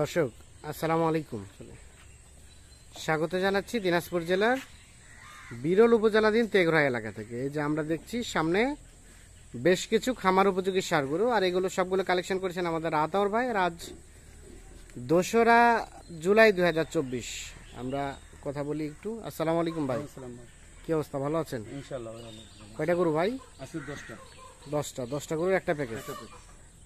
দর্শক আসসালামু আলাইকুম স্বাগত জানাচ্ছি দিনাজপুর জেলার বিরল উপজেলাধীন তেঘরা এলাকা থেকে এই যে আমরা দেখছি সামনে বেশ কিছু খামার উপযোগী সারগুলো আর এগুলো সবগুলো কালেকশন করেছেন আমাদের আতর ভাই রাজ দোসরা জুলাই দু আমরা কথা বলি একটু আসসালামু আলাইকুম ভাই কি অবস্থা ভালো আছেন কয়টা গরু ভাই দশটা দশটা দশটা গরুর একটা প্যাকেজ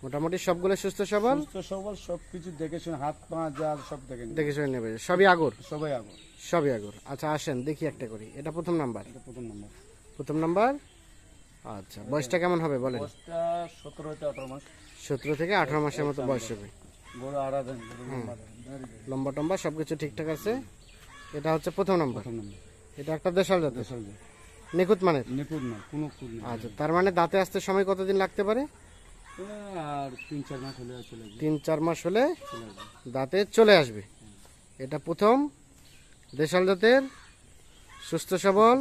মোটামুটি সবগুলো সুস্থ সবল সুস্থ সবল সবকিছু দেখে শুনে হাত পা যা সব দেখে দেখে শুনে নেবে সবই আগর সবাই আগর সবই আগর আচ্ছা আসেন দেখি একটা করি এটা প্রথম নাম্বার প্রথম নাম্বার প্রথম নাম্বার আচ্ছা বয়সটা কেমন হবে বলেন বয়সটা সতেরো থেকে আঠারো মাস সতেরো থেকে আঠারো মাসের মতো বয়স হবে লম্বা টম্বা সবকিছু ঠিকঠাক আছে এটা হচ্ছে প্রথম নাম্বার এটা একটা দেশাল জাত নিখুঁত মানে নিখুঁত না কোনো আচ্ছা তার মানে দাঁতে আসতে সময় কতদিন লাগতে পারে আর তিন চার মাস হলে দাঁতে চলে আসবে এটা প্রথম দেশাল দাঁতের সুস্থ সবল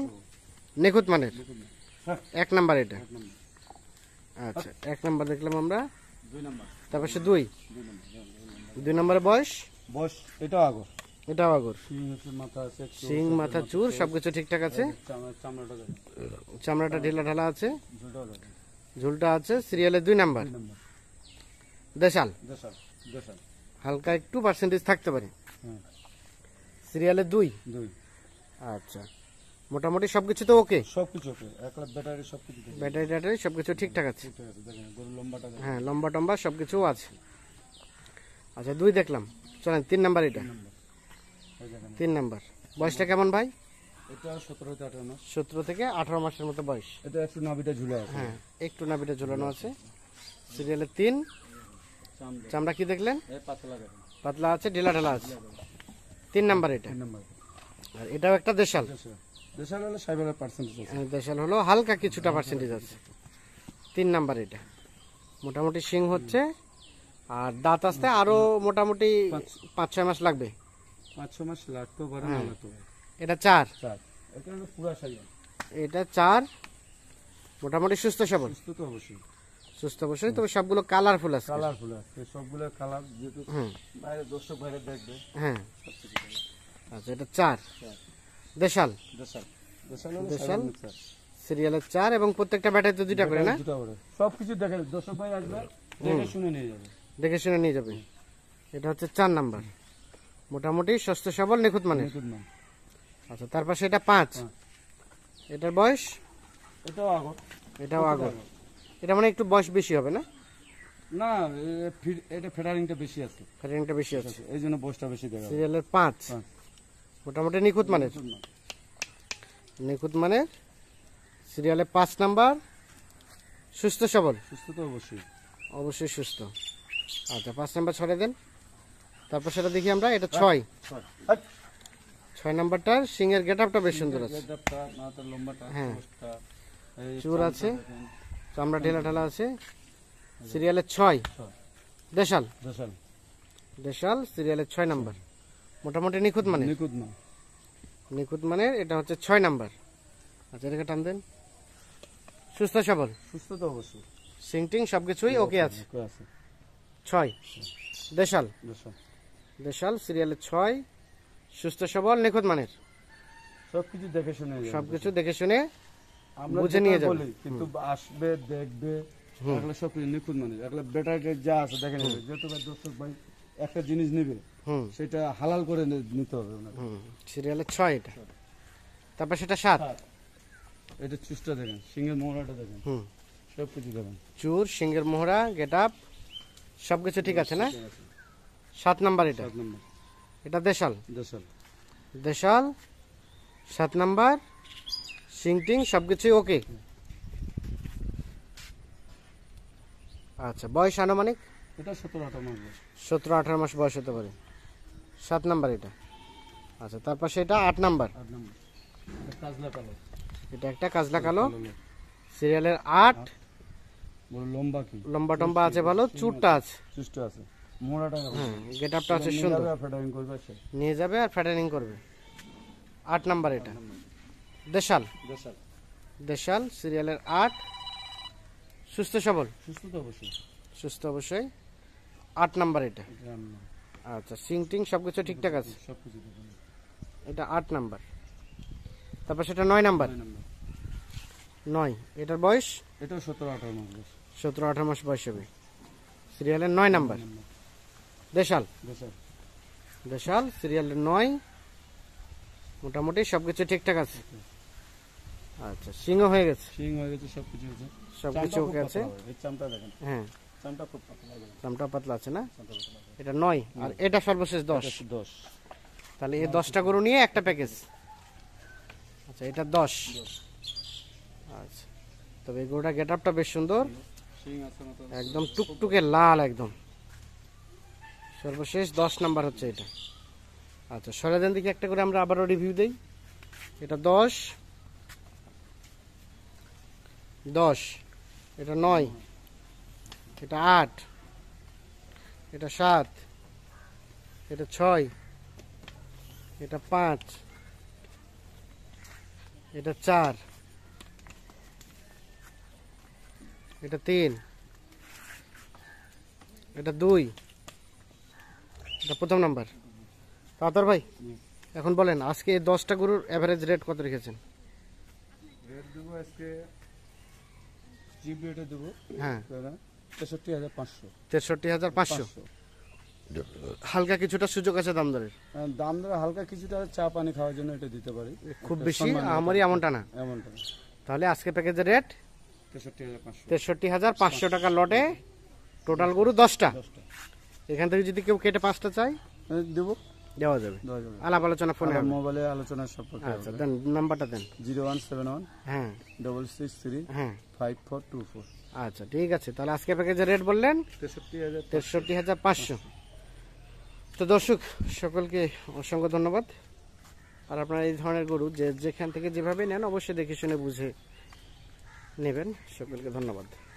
নিখুঁত মানের এক নাম্বার এটা আচ্ছা এক নাম্বার দেখলাম আমরা তারপর সে দুই দুই নম্বরে বয়স বয়স এটাও আগর এটাও আগর সিং মাথা চুর সবকিছু ঠিকঠাক আছে চামড়াটা ঢেলা ঢালা আছে ঝুলটা আছে সিরিয়ালের দুই নাম্বার দেশাল হালকা একটু পার্সেন্টেজ থাকতে পারে সিরিয়ালের হ্যাঁ। দুই আচ্ছা মোটামুটি সবকিছু তো ওকে সবকিছু ওকে একলা ব্যাটারি সবকিছু ব্যাটারি ট্যাটারি সবকিছু ঠিকঠাক আছে হ্যাঁ লম্বা টম্বা সবকিছু আছে আচ্ছা দুই দেখলাম চলেন তিন নাম্বার এটা তিন নাম্বার বয়সটা কেমন ভাই এটা 17 থেকে 18 থেকে 18 মাসের মতো বয়স এটা একটু নাভিটা ঝুলে হ্যাঁ একটু নাভিটা ঝুলানো আছে সিরিয়ালে তিন চামড়া কি দেখলেন পাতলা আছে ঢেলা ঢেলা আছে তিন নাম্বার এটা আর এটাও একটা দেশাল দেশাল হলো সাইবারের পার্সেন্টেজ দেশাল হলো হালকা কিছুটা পার্সেন্টেজ আছে তিন নাম্বার এটা মোটামুটি শিং হচ্ছে আর দাঁত আসতে আরো মোটামুটি পাঁচ ছয় মাস লাগবে পাঁচ ছ মাস লাগতো এটা চার এটা চার মোটামুটি সুস্থ সবল সুস্থ অবশ্যই সুস্থ তবে সবগুলো কালারফুল আছে কালারফুল আছে সবগুলো কালার যেহেতু বাইরে দর্শক বাইরে দেখবে হ্যাঁ আচ্ছা এটা চার দেশাল দেশাল দেশাল সিরিয়ালের চার এবং প্রত্যেকটা ব্যাটারিতে দুইটা করে না সব কিছু দেখে দর্শক ভাই আসবে দেখে শুনে নিয়ে যাবে দেখে শুনে নিয়ে যাবে এটা হচ্ছে চার নাম্বার মোটামুটি সুস্থ সবল নিখুঁত মানে নিখুঁত মানে আচ্ছা তারপর সেটা পাঁচ হ্যাঁ। এটার বয়স এটাও আগর এটাও আগর এটা মানে একটু বয়স বেশি হবে না না এটা বেশি আছে বেশি আছে এই জন্য বেশি সিরিয়ালের পাঁচ হ্যাঁ। মোটামুটি নিখুঁত নিখুঁত সিরিয়ালে পাঁচ নাম্বার সুস্থ সবল সুস্থ তো অবশ্যই অবশ্যই সুস্থ আচ্ছা পাঁচ নাম্বার ছড়ে দেন তারপর সেটা দেখি আমরা এটা হ্যাঁ, ছয় ছয় নাম্বারটার সিংয়ের গেট আপটা বেশ সুন্দর আছে হ্যাঁ চুর আছে চামড়া ঢেলা ঢালা আছে সিরিয়ালের ছয় দেশাল দেশাল সিরিয়ালের ছয় নাম্বার মোটামুটি নিখুঁত মানে নিখুঁত মানে নিখুঁত মানে এটা হচ্ছে ছয় নাম্বার আচ্ছা এটাকে টান দেন সুস্থ সবল সুস্থ তো অবশ্যই সিংটিং সবকিছুই ওকে আছে ছয় দেশাল দেশাল সিরিয়ালের ছয় সুস্থ সবল নিখুঁত মানের সবকিছু দেখে শুনে সবকিছু দেখে শুনে বুঝে নিয়ে যাবে কিন্তু আসবে দেখবে এগুলো সবকিছু নিখুঁত মানের এগুলো ব্যাটারিটা যা আছে দেখে নেবে যেহেতু দর্শক ভাই একটা জিনিস নেবে সেটা হালাল করে নিতে হবে সিরিয়ালে ছয় এটা তারপর সেটা সাত এটা চুষ্টা দেখেন সিংহের মোহরাটা দেখেন সব কিছু দেখেন চুর সিংহের মোহরা গেট আপ সব কিছু ঠিক আছে না সাত নাম্বার এটা সাত নাম্বার এটা দেশাল দেশাল দেশাল সাত নাম্বার সিংটিং সব কিছুই ওকে আচ্ছা বয়স আনুমানিক এটা সতেরো আঠারো মাস বয়স সতেরো আঠারো মাস বয়স হতে পারে সাত নাম্বার এটা আচ্ছা তার পাশে এটা আট নাম্বার এটা একটা কাজলা কালো সিরিয়ালের আট লম্বা লম্বা টম্বা আছে ভালো চুরটা আছে চুরটা আছে মোড়াটা হ্যাঁ গেট আপটা আছে সুন্দর নিয়ে যাবে আর ফ্যাটারিং করবে আট নাম্বার এটা দেশাল দেশাল সিরিয়ালের আট সুস্থ সবল সুস্থ অবশ্যই সুস্থ অবশ্যই আট নাম্বার এটা আচ্ছা সিংটিং টিং সব কিছু ঠিকঠাক আছে এটা আট নাম্বার তারপর সেটা নয় নাম্বার নয় এটার বয়স এটা সতেরো আঠারো মাস সতেরো আঠারো মাস বয়স হবে সিরিয়ালের নয় নাম্বার দেশাল দেশাল সিরিয়াল নয় মোটামুটি সবকিছু ঠিকঠাক আছে আচ্ছা সিংহ হয়ে গেছে সিংহ হয়ে গেছে সবকিছু সবকিছু ওকে আছে হ্যাঁ পাতলা আছে না এটা নয় আর এটা সর্বশেষ দশ দশ তাহলে দশটা গরু নিয়ে একটা প্যাকেজ আচ্ছা এটা দশ আচ্ছা তবে এই গরুটা গেট আপটা বেশ সুন্দর একদম টুকটুকে লাল একদম সর্বশেষ দশ নাম্বার হচ্ছে এটা আচ্ছা সরাদান দিকে একটা করে আমরা আবারও রিভিউ দিই এটা দশ দশ এটা নয় এটা আট এটা সাত এটা ছয় এটা পাঁচ এটা চার এটা তিন এটা দুই এটা প্রথম নাম্বার তাতর ভাই এখন বলেন আজকে দশটা গরুর অ্যাভারেজ রেট কত রেখেছেন হ্যাঁ তেষট্টি হাজার পাঁচশো তেষট্টি হাজার পাঁচশো হালকা কিছুটা সুযোগ আছে দাম দরের হ্যাঁ, দাম দরে হালকা কিছুটা চা পানি খাওয়ার জন্য এটা দিতে পারি খুব বেশি আমারই এমনটা না এমনটা তাহলে আজকে প্যাকেজের রেট তেষট্টি হাজার পাঁচশো টাকা লটে টোটাল গরু দশটা এখান থেকে যদি কেউ কেটে পাঁচটা চাই দেবো দেওয়া যাবে আলাপ আলোচনা ফোন মোবাইলে আলোচনা সম্পর্কে আচ্ছা দেন নাম্বারটা দেন জিরো ওয়ান সেভেন ওয়ান হ্যাঁ ডবল সিক্স থ্রি হ্যাঁ ফাইভ ফোর টু ফোর আচ্ছা ঠিক আছে তাহলে আজকে প্যাকেজের রেট বললেন তেষট্টি হাজার তেষট্টি হাজার পাঁচশো তো দর্শক সকলকে অসংখ্য ধন্যবাদ আর আপনারা এই ধরনের গরু যে যেখান থেকে যেভাবে নেন অবশ্যই দেখে শুনে বুঝে নেবেন সকলকে ধন্যবাদ